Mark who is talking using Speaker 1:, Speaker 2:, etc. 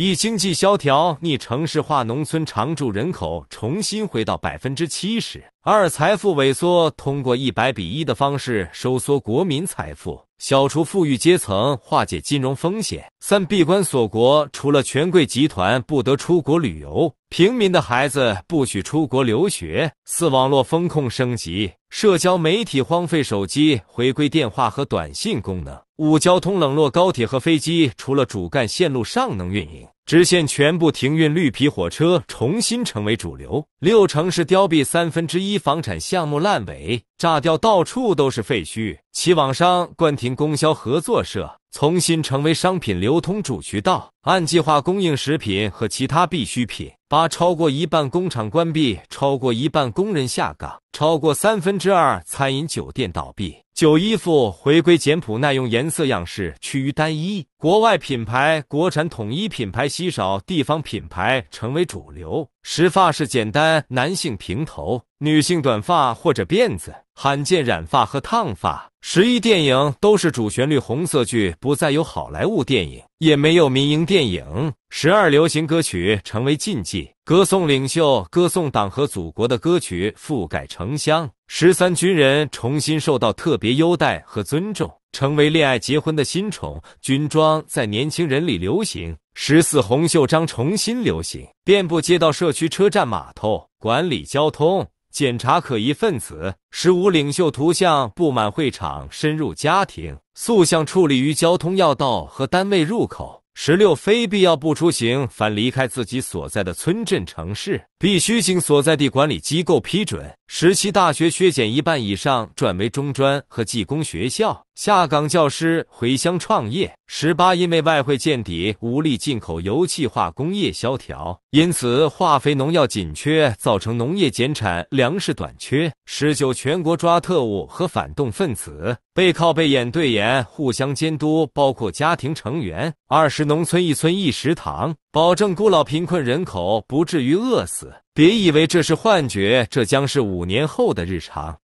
Speaker 1: 一经济萧条，逆城市化，农村常住人口重新回到百分之七十。二、财富萎缩，通过一百比一的方式收缩国民财富，消除富裕阶层，化解金融风险。三、闭关锁国，除了权贵集团不得出国旅游，平民的孩子不许出国留学。四、网络风控升级，社交媒体荒废，手机回归电话和短信功能。五、交通冷落高铁和飞机，除了主干线路上能运营。直线全部停运，绿皮火车重新成为主流。六城市凋敝，三分之一房产项目烂尾，炸掉到处都是废墟。其网商关停供销合作社。重新成为商品流通主渠道，按计划供应食品和其他必需品。八超过一半工厂关闭，超过一半工人下岗，超过三分之二餐饮酒店倒闭。旧衣服回归简朴耐用，颜色样式趋于单一。国外品牌、国产统一品牌稀少，地方品牌成为主流。十发是简单男性平头，女性短发或者辫子，罕见染发和烫发。十一电影都是主旋律红色剧，不再有好莱坞电影，也没有民营电影。十二流行歌曲成为禁忌，歌颂领袖、歌颂党和祖国的歌曲覆盖城乡。十三军人重新受到特别优待和尊重，成为恋爱结婚的新宠，军装在年轻人里流行。十四，红袖章重新流行，遍布街道、社区、车站、码头，管理交通，检查可疑分子。十五，领袖图像布满会场，深入家庭，塑像矗立于交通要道和单位入口。十六，非必要不出行，凡离开自己所在的村镇、城市。必须经所在地管理机构批准。十七大学削减一半以上，转为中专和技工学校。下岗教师回乡创业。十八，因为外汇见底，无力进口油气，化工业萧条，因此化肥、农药紧缺，造成农业减产，粮食短缺。十九，全国抓特务和反动分子，背靠背，眼对眼，互相监督，包括家庭成员。二十，农村一村一食堂，保证孤老贫困人口不至于饿死。别以为这是幻觉，这将是五年后的日常。